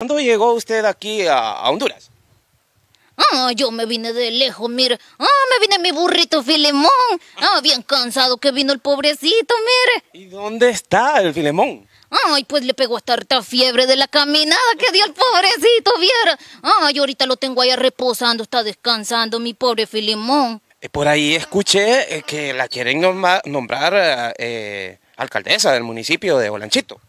¿Cuándo llegó usted aquí a, Honduras? Ah, yo me vine de lejos, mire. Ah, me vine mi burrito Filemón. Ah, bien cansado que vino el pobrecito, mire. ¿Y dónde está el Filemón? Ay, pues le pegó hasta harta fiebre de la caminada que dio el pobrecito, viera. Ay, ahorita lo tengo allá reposando, está descansando mi pobre Filemón. Eh, por ahí escuché eh, que la quieren nombrar, eh, alcaldesa del municipio de Olanchito.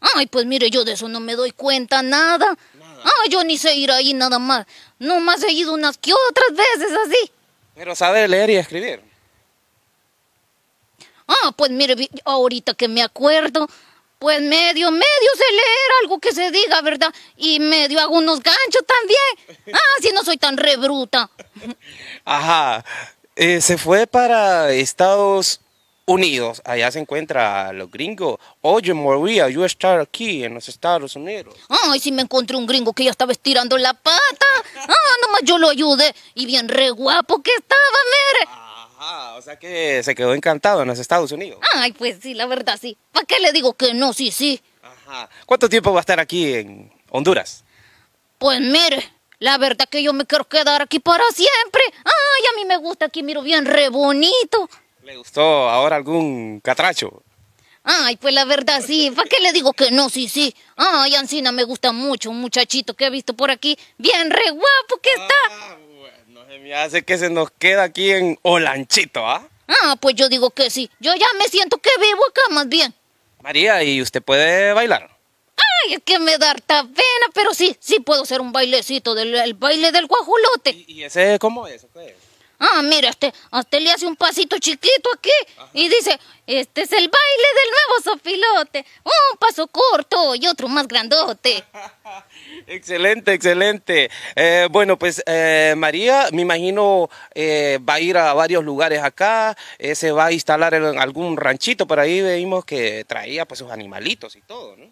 Ay, pues mire, yo de eso no me doy cuenta nada. Ay, yo ni sé ir ahí nada más. No más he ido unas que otras veces así. Pero sabe leer y escribir. Ah, pues mire, ahorita que me acuerdo, pues medio, medio sé leer algo que se diga, ¿verdad? Y medio hago unos ganchos también. Ah, si no soy tan rebruta. Ajá. Eh, se fue para Estados Unidos. Allá se encuentra los gringos. Oye, Moría, yo estar aquí en los Estados Unidos. Ay, si me encontré un gringo que ya estaba estirando la pata. Ah, nomás yo lo ayudé. Y bien re guapo que estaba, mire. Ajá, o sea que se quedó encantado en los Estados Unidos. Ay, pues sí, la verdad sí. ¿Para qué le digo que no? Sí, sí. Ajá. ¿Cuánto tiempo va a estar aquí en Honduras? Pues mire, la verdad que yo me quiero quedar aquí para siempre. Ay, a mí me gusta aquí, miro bien re bonito. ¿Le gustó ahora algún catracho? Ay, pues la verdad sí, ¿para qué le digo que no? Sí, sí. Ay, Ancina, me gusta mucho un muchachito que he visto por aquí, bien re guapo que está. Ah, bueno, se me hace que se nos queda aquí en Olanchito, ¿ah? Ah, pues yo digo que sí, yo ya me siento que vivo acá más bien. María, ¿y usted puede bailar? Ay, es que me da harta pena, pero sí, sí puedo hacer un bailecito del baile del guajulote. ¿Y, ese cómo es? ¿Qué es? Ah, mira, este, hasta le hace un pasito chiquito aquí y dice, este es el baile del nuevo sofilote. Un paso corto y otro más grandote. excelente, excelente. Eh, bueno, pues eh, María, me imagino, eh, va a ir a varios lugares acá, se va a instalar en algún ranchito, por ahí vimos que traía pues sus animalitos y todo, ¿no?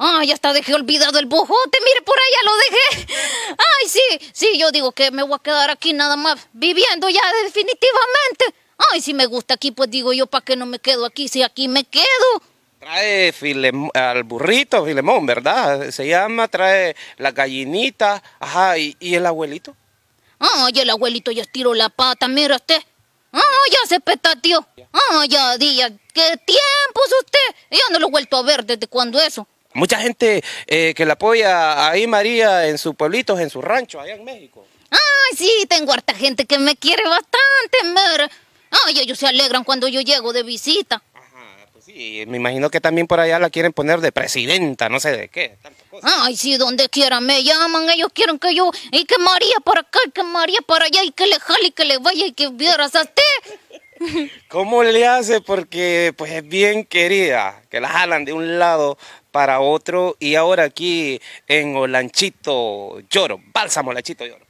Ah, ya está, dejé olvidado el bojote, mire, por allá lo dejé. Sí, yo digo que me voy a quedar aquí nada más viviendo ya definitivamente. Ay, si me gusta aquí, pues digo yo, ¿para qué no me quedo aquí si aquí me quedo? Trae al burrito, Filemón, ¿verdad? Se llama, trae la gallinita, ajá, ¿y, el abuelito? Ay, el abuelito ya estiró la pata, mira usted. Ah, ya se petateó. Ah, ya, día, qué tiempos usted. Yo no lo he vuelto a ver desde cuando eso. Mucha gente eh, que la apoya ahí, María, en sus pueblitos, en sus rancho allá en México. Ay, sí, tengo harta gente que me quiere bastante, Mer. Ay, ellos se alegran cuando yo llego de visita. Ajá, pues sí, me imagino que también por allá la quieren poner de presidenta, no sé de qué, Ay, sí, donde quiera me llaman, ellos quieren que yo, y que María para acá, y que María para allá, y que le jale, y que le vaya, y que vieras a ti. ¿Cómo le hace? Porque pues es bien querida, que la jalan de un lado para otro y ahora aquí en Olanchito lloro, bálsamo Olanchito lloro.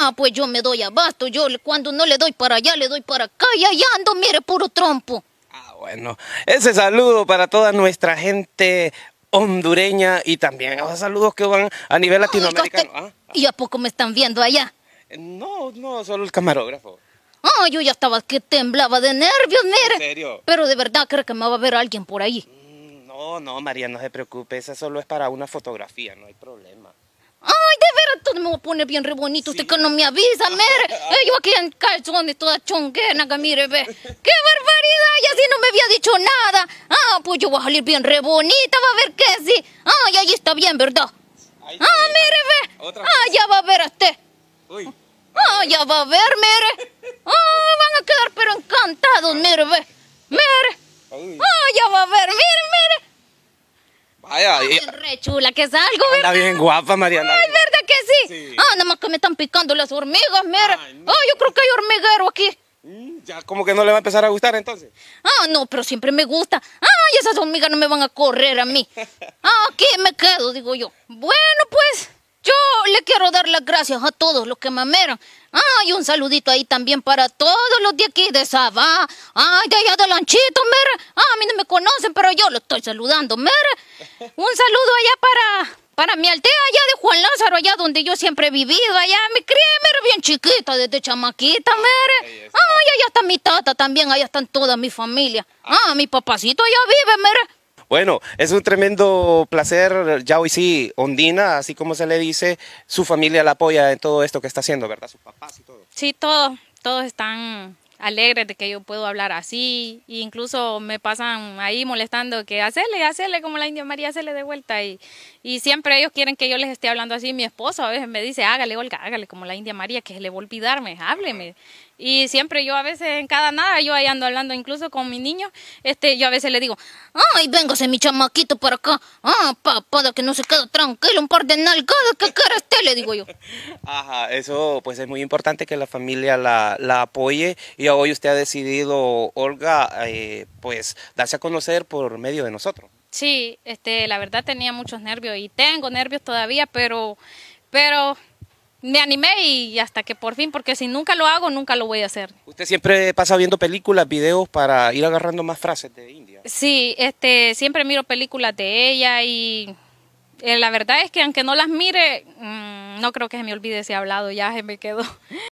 Ah, pues yo me doy abasto, yo cuando no le doy para allá, le doy para acá y allá ando, mire, puro trompo. Ah, bueno, ese saludo para toda nuestra gente hondureña y también esos saludos que van a nivel latinoamericano. ¿ah? ¿Y a poco me están viendo allá? No, no, solo el camarógrafo. Ay, yo ya estaba que temblaba de nervios, mire. serio? Pero de verdad creo que me va a ver alguien por ahí. Mm, no, no, María, no se preocupe. Eso solo es para una fotografía, no hay problema. Ay, de verdad, todo me va a poner bien re bonito. Usted que no me avisa, mire. yo aquí en calzones, toda chonguena, mire, ve. ¡Qué barbaridad! Y así no me había dicho nada. Ah, pues yo voy a salir bien re bonita, va a ver que sí. Ay, ahí está bien, ¿verdad? Ay, ah, mire, ah, ve. ah, ya va a ver a usted. Uy. ¡Oh, ya va a ver, mire! ¡Oh, van a quedar pero encantados, mire, ve! ¡Mire! ¡Oh, ya va a ver, mire, mire! Vaya, Ay, re chula que es Está bien guapa, Mariana. Ay, ¿verdad que sí? Ah, nada más que me están picando las hormigas, mire. Ay, oh, yo creo que hay hormiguero aquí. Mm, ya como que no le va a empezar a gustar entonces. Ah, no, pero siempre me gusta. Ay, esas hormigas no me van a correr a mí. Ah, aquí me quedo, digo yo. Bueno, pues. Yo le quiero dar las gracias a todos los que me amaron. Ay, un saludito ahí también para todos los de aquí de Sabá. Ay, de allá de Lanchito, mera. Ah, a mí no me conocen, pero yo lo estoy saludando, mera. Un saludo allá para, para mi aldea allá de Juan Lázaro, allá donde yo siempre he vivido, allá me crié, mira, bien chiquita, desde chamaquita, ah, mire. Ay, allá está mi tata también, allá están toda mi familia. Ah, ah mi papacito allá vive, mire. Bueno, es un tremendo placer, ya hoy sí, Ondina, así como se le dice, su familia la apoya en todo esto que está haciendo, ¿verdad? Sus papás y todo. Sí, todo, todos están alegre de que yo puedo hablar así, e incluso me pasan ahí molestando que hacerle hacerle como la India María, le de vuelta y, y siempre ellos quieren que yo les esté hablando así, mi esposo a veces me dice, hágale Olga, hágale como la India María, que se le va a olvidarme, hábleme. Y siempre yo a veces en cada nada, yo ahí ando hablando incluso con mi niño, este, yo a veces le digo, ay, véngase mi chamaquito por acá, ah, papá, que no se queda tranquilo, un par de nalgadas que cara te le digo yo. Ajá, eso pues es muy importante que la familia la, la apoye y hoy usted ha decidido, Olga, eh, pues darse a conocer por medio de nosotros. Sí, este, la verdad tenía muchos nervios y tengo nervios todavía, pero, pero me animé y hasta que por fin, porque si nunca lo hago, nunca lo voy a hacer. Usted siempre pasa viendo películas, videos para ir agarrando más frases de India. Sí, este, siempre miro películas de ella y eh, la verdad es que aunque no las mire, mm, no creo que se me olvide si ha hablado, ya se me quedó.